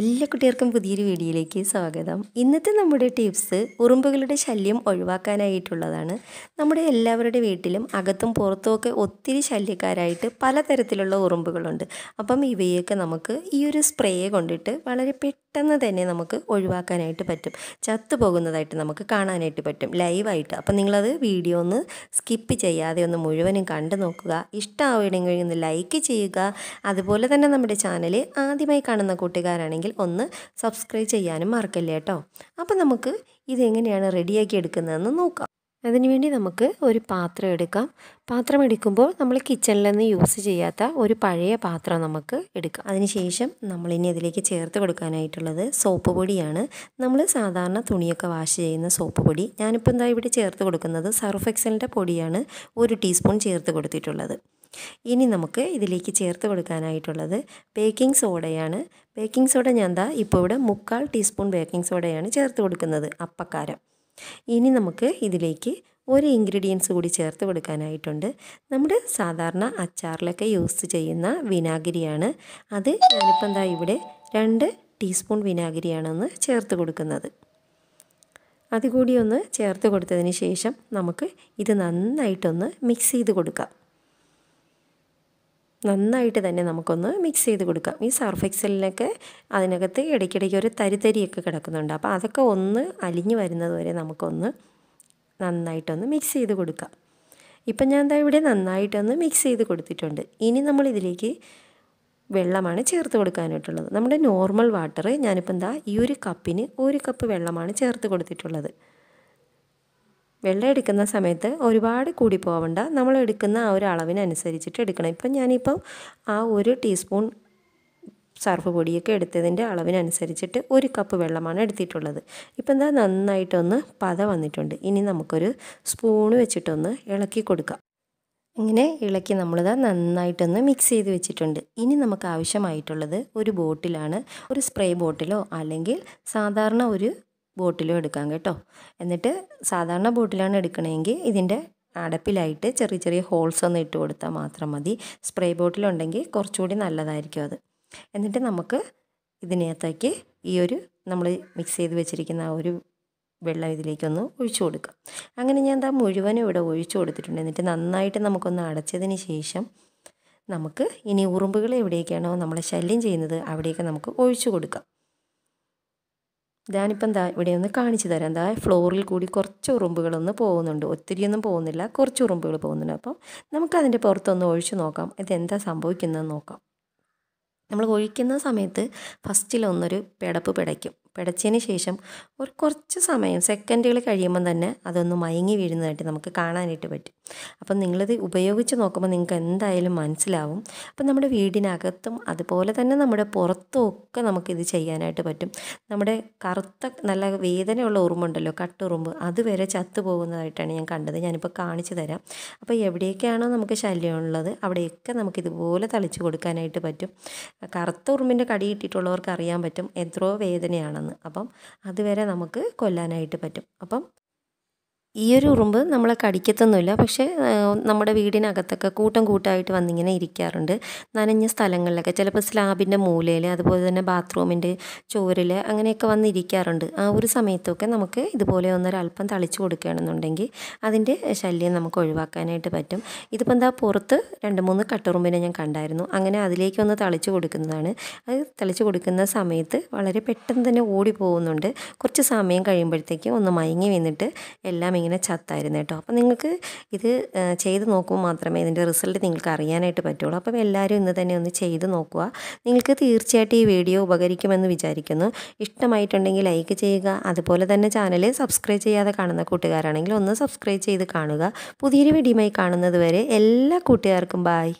എല്ലാ കുട്ടികൾക്കും പുതിയൊരു വീഡിയോയിലേക്ക് സ്വാഗതം ഇന്നത്തെ നമ്മുടെ ടിപ്സ് ഉറുമ്പുകളുടെ ശല്യം ഒഴിവാക്കാനായിട്ടുള്ളതാണ് നമ്മുടെ എല്ലാവരുടെ വീട്ടിലും അകത്തും പുറത്തുമൊക്കെ ഒത്തിരി ശല്യക്കാരായിട്ട് പലതരത്തിലുള്ള ഉറുമ്പുകളുണ്ട് അപ്പം ഇവയൊക്കെ നമുക്ക് ഈ ഒരു സ്പ്രേ കൊണ്ടിട്ട് വളരെ പെട്ടെന്ന് തന്നെ നമുക്ക് ഒഴിവാക്കാനായിട്ട് പറ്റും ചത്തുപോകുന്നതായിട്ട് നമുക്ക് കാണാനായിട്ട് പറ്റും ലൈവായിട്ട് അപ്പം നിങ്ങളത് വീഡിയോ ഒന്ന് സ്കിപ്പ് ചെയ്യാതെ ഒന്ന് മുഴുവനും കണ്ടു നോക്കുക ഇഷ്ടമാവുകയാണെങ്കിൽ ഒന്ന് ലൈക്ക് ചെയ്യുക അതുപോലെ തന്നെ നമ്മുടെ ചാനൽ ആദ്യമായി കാണുന്ന കൂട്ടുകാരാണെങ്കിൽ ഇഷ്ടമായെങ്കിൽ ഒന്ന് സബ്സ്ക്രൈബ് ചെയ്യാനും മറക്കല്ലേ കേട്ടോ അപ്പോൾ നമുക്ക് ഇതെങ്ങനെയാണ് റെഡിയാക്കി എടുക്കുന്നതെന്ന് നോക്കാം അതിനുവേണ്ടി നമുക്ക് ഒരു പാത്രം എടുക്കാം പാത്രം എടുക്കുമ്പോൾ നമ്മൾ കിച്ചണിൽ നിന്ന് യൂസ് ചെയ്യാത്ത ഒരു പഴയ പാത്രം നമുക്ക് എടുക്കാം അതിനുശേഷം നമ്മളിനി അതിലേക്ക് ചേർത്ത് കൊടുക്കാനായിട്ടുള്ളത് സോപ്പ് പൊടിയാണ് നമ്മൾ സാധാരണ തുണിയൊക്കെ വാഷ് ചെയ്യുന്ന സോപ്പ് പൊടി ഞാനിപ്പോൾ എന്താ ഇവിടെ ചേർത്ത് കൊടുക്കുന്നത് സർഫ് എക്സലിൻ്റെ പൊടിയാണ് ഒരു ടീസ്പൂൺ ചേർത്ത് കൊടുത്തിട്ടുള്ളത് ഇനി നമുക്ക് ഇതിലേക്ക് ചേർത്ത് കൊടുക്കാനായിട്ടുള്ളത് ബേക്കിംഗ് സോഡയാണ് ബേക്കിംഗ് സോഡ ഞാൻ എന്താ ഇപ്പോൾ ഇവിടെ മുക്കാൽ ടീസ്പൂൺ ബേക്കിംഗ് സോഡയാണ് ചേർത്ത് കൊടുക്കുന്നത് അപ്പക്കാരം ഇനി നമുക്ക് ഇതിലേക്ക് ഒരു ഇൻഗ്രീഡിയൻസ് കൂടി ചേർത്ത് കൊടുക്കാനായിട്ടുണ്ട് നമ്മുടെ സാധാരണ അച്ചാറിലൊക്കെ യൂസ് ചെയ്യുന്ന വിനാഗിരിയാണ് അത് ഞാനിപ്പോൾ എന്താ ഇവിടെ രണ്ട് ടീസ്പൂൺ വിനാഗിരിയാണെന്ന് ചേർത്ത് കൊടുക്കുന്നത് അതുകൂടി ഒന്ന് ചേർത്ത് കൊടുത്തതിന് ശേഷം നമുക്ക് ഇത് നന്നായിട്ടൊന്ന് മിക്സ് ചെയ്ത് കൊടുക്കാം നന്നായിട്ട് തന്നെ നമുക്കൊന്ന് മിക്സ് ചെയ്ത് കൊടുക്കാം ഈ സർഫ് എക്സലിനൊക്കെ അതിനകത്ത് ഇടയ്ക്കിടയ്ക്ക് ഒരു തരിതരിയൊക്കെ കിടക്കുന്നുണ്ട് അപ്പോൾ അതൊക്കെ ഒന്ന് അലിഞ്ഞു വരുന്നത് വരെ നമുക്കൊന്ന് നന്നായിട്ടൊന്ന് മിക്സ് ചെയ്ത് കൊടുക്കാം ഇപ്പം ഞാൻ എന്താ ഇവിടെ നന്നായിട്ടൊന്ന് മിക്സ് ചെയ്ത് കൊടുത്തിട്ടുണ്ട് ഇനി നമ്മൾ ഇതിലേക്ക് വെള്ളമാണ് ചേർത്ത് കൊടുക്കാനായിട്ടുള്ളത് നമ്മുടെ നോർമൽ വാട്ടർ ഞാനിപ്പോൾ എന്താ ഈ ഒരു കപ്പിന് ഒരു കപ്പ് വെള്ളമാണ് ചേർത്ത് കൊടുത്തിട്ടുള്ളത് വെള്ളം എടുക്കുന്ന സമയത്ത് ഒരുപാട് കൂടി പോവണ്ട നമ്മൾ എടുക്കുന്ന ആ ഒരു അളവിനനുസരിച്ചിട്ട് എടുക്കണം ഇപ്പം ഞാനിപ്പം ആ ഒരു ടീസ്പൂൺ സർഫ് പൊടിയൊക്കെ എടുത്തതിൻ്റെ അളവിനനുസരിച്ചിട്ട് ഒരു കപ്പ് വെള്ളമാണ് എടുത്തിട്ടുള്ളത് ഇപ്പം എന്താ നന്നായിട്ടൊന്ന് പത വന്നിട്ടുണ്ട് ഇനി നമുക്കൊരു സ്പൂണ് വെച്ചിട്ടൊന്ന് ഇളക്കി കൊടുക്കാം ഇങ്ങനെ ഇളക്കി നമ്മളിത് നന്നായിട്ടൊന്ന് മിക്സ് ചെയ്ത് വെച്ചിട്ടുണ്ട് ഇനി നമുക്ക് ആവശ്യമായിട്ടുള്ളത് ഒരു ബോട്ടിലാണ് ഒരു സ്പ്രേ ബോട്ടിലോ അല്ലെങ്കിൽ സാധാരണ ഒരു ബോട്ടിലും എടുക്കാം കേട്ടോ എന്നിട്ട് സാധാരണ ബോട്ടിലാണ് എടുക്കണമെങ്കിൽ ഇതിൻ്റെ അടപ്പിലായിട്ട് ചെറിയ ചെറിയ ഹോൾസ് ഒന്ന് ഇട്ട് കൊടുത്താൽ മാത്രം മതി സ്പ്രേ ബോട്ടിലുണ്ടെങ്കിൽ കുറച്ചുകൂടി നല്ലതായിരിക്കും അത് എന്നിട്ട് നമുക്ക് ഇതിനകത്തേക്ക് ഈ ഒരു നമ്മൾ മിക്സ് ചെയ്ത് വെച്ചിരിക്കുന്ന ആ ഒരു വെള്ളം ഇതിലേക്കൊന്ന് ഒഴിച്ചു കൊടുക്കാം അങ്ങനെ ഞാൻ എന്താ മുഴുവനും ഇവിടെ ഒഴിച്ചു കൊടുത്തിട്ടുണ്ട് എന്നിട്ട് നന്നായിട്ട് നമുക്കൊന്ന് അടച്ചതിന് ശേഷം നമുക്ക് ഇനി ഉറുമ്പുകൾ എവിടെയൊക്കെയാണോ നമ്മളെ ശല്യം ചെയ്യുന്നത് അവിടെയൊക്കെ നമുക്ക് ഒഴിച്ചു കൊടുക്കാം ഞാനിപ്പം എന്താ ഇവിടെ ഒന്ന് കാണിച്ചു തരാം എന്താ ഫ്ലോറിൽ കൂടി കുറച്ച് ഉറുമ്പുകളൊന്ന് പോകുന്നുണ്ട് ഒത്തിരിയൊന്നും പോകുന്നില്ല കുറച്ച് ഉറുമ്പുകൾ പോകുന്നുണ്ട് അപ്പം നമുക്കതിൻ്റെ പുറത്തൊന്ന് ഒഴിച്ചു നോക്കാം ഇതെന്താ സംഭവിക്കുന്നതെന്ന് നോക്കാം നമ്മൾ ഒഴിക്കുന്ന സമയത്ത് ഫസ്റ്റിലൊന്നൊരു പിടപ്പ് പിടയ്ക്കും പിടച്ചതിന് ശേഷം ഒരു കുറച്ച് സമയം സെക്കൻഡുകൾ കഴിയുമ്പം തന്നെ അതൊന്ന് മയങ്ങി വീഴുന്നതായിട്ട് നമുക്ക് കാണാനായിട്ട് പറ്റും അപ്പം നിങ്ങളിത് ഉപയോഗിച്ച് നോക്കുമ്പോൾ നിങ്ങൾക്ക് എന്തായാലും മനസ്സിലാവും അപ്പം നമ്മുടെ വീടിനകത്തും അതുപോലെ തന്നെ നമ്മുടെ പുറത്തും ഒക്കെ നമുക്കിത് ചെയ്യാനായിട്ട് പറ്റും നമ്മുടെ കറുത്ത നല്ല വേദനയുള്ള ഉറുമ്പുണ്ടല്ലോ കട്ടുറുമ്പ് അതുവരെ ചത്തുപോകുന്നതായിട്ടാണ് ഞാൻ കണ്ടത് ഞാനിപ്പോൾ കാണിച്ചു തരാം അപ്പോൾ എവിടെയൊക്കെയാണോ നമുക്ക് ശല്യമുള്ളത് അവിടെയൊക്കെ നമുക്കിതുപോലെ തളിച്ചു കൊടുക്കാനായിട്ട് പറ്റും കറുത്ത ഉറുമ്പിൻ്റെ കടി കിട്ടിയിട്ടുള്ളവർക്ക് അറിയാൻ പറ്റും എത്രയോ വേദനയാണ് ആണെന്ന് അപ്പം അതുവരെ നമുക്ക് കൊല്ലാനായിട്ട് പറ്റും അപ്പം ഈ ഒരു ഉറുമ്പ് നമ്മളെ കടിക്കത്തൊന്നുമില്ല പക്ഷേ നമ്മുടെ വീടിനകത്തൊക്കെ കൂട്ടം കൂട്ടമായിട്ട് വന്നിങ്ങനെ ഇരിക്കാറുണ്ട് നനഞ്ഞ സ്ഥലങ്ങളിലൊക്കെ ചിലപ്പോൾ സ്ലാബിൻ്റെ മൂലയിൽ അതുപോലെ തന്നെ ബാത്റൂമിൻ്റെ ചോരിൽ അങ്ങനെയൊക്കെ വന്നിരിക്കാറുണ്ട് ആ ഒരു സമയത്തൊക്കെ നമുക്ക് ഇതുപോലെ ഒന്നൊരല്പം തളിച്ചു കൊടുക്കുകയാണെന്നുണ്ടെങ്കിൽ അതിൻ്റെ ശല്യം നമുക്ക് ഒഴിവാക്കാനായിട്ട് പറ്റും ഇതിപ്പോൾ എന്താ പുറത്ത് രണ്ട് മൂന്ന് കട്ടുറുമ്പിനെ ഞാൻ കണ്ടായിരുന്നു അങ്ങനെ അതിലേക്കൊന്ന് തളിച്ചു കൊടുക്കുന്നതാണ് അത് തളിച്ചു കൊടുക്കുന്ന സമയത്ത് വളരെ പെട്ടെന്ന് തന്നെ ഓടി പോകുന്നുണ്ട് കുറച്ച് സമയം കഴിയുമ്പോഴത്തേക്ക് ഒന്ന് മയങ്ങി വന്നിട്ട് എല്ലാം ഇങ്ങനെ ചത്തായിരുന്നു കേട്ടോ അപ്പം നിങ്ങൾക്ക് ഇത് ചെയ്ത് നോക്കുമ്പോൾ മാത്രമേ ഇതിൻ്റെ റിസൾട്ട് നിങ്ങൾക്ക് അറിയാനായിട്ട് പറ്റുള്ളൂ അപ്പം എല്ലാവരും ഇന്ന് തന്നെ ഒന്ന് ചെയ്ത് നോക്കുക നിങ്ങൾക്ക് തീർച്ചയായിട്ടും ഈ വീഡിയോ ഉപകരിക്കുമെന്ന് വിചാരിക്കുന്നു ഇഷ്ടമായിട്ടുണ്ടെങ്കിൽ ലൈക്ക് ചെയ്യുക അതുപോലെ തന്നെ ചാനൽ സബ്സ്ക്രൈബ് ചെയ്യാതെ കാണുന്ന കൂട്ടുകാരാണെങ്കിൽ ഒന്ന് സബ്സ്ക്രൈബ് ചെയ്ത് കാണുക പുതിയൊരു വീഡിയോയുമായി കാണുന്നത് വരെ എല്ലാ കൂട്ടുകാർക്കും ബായ്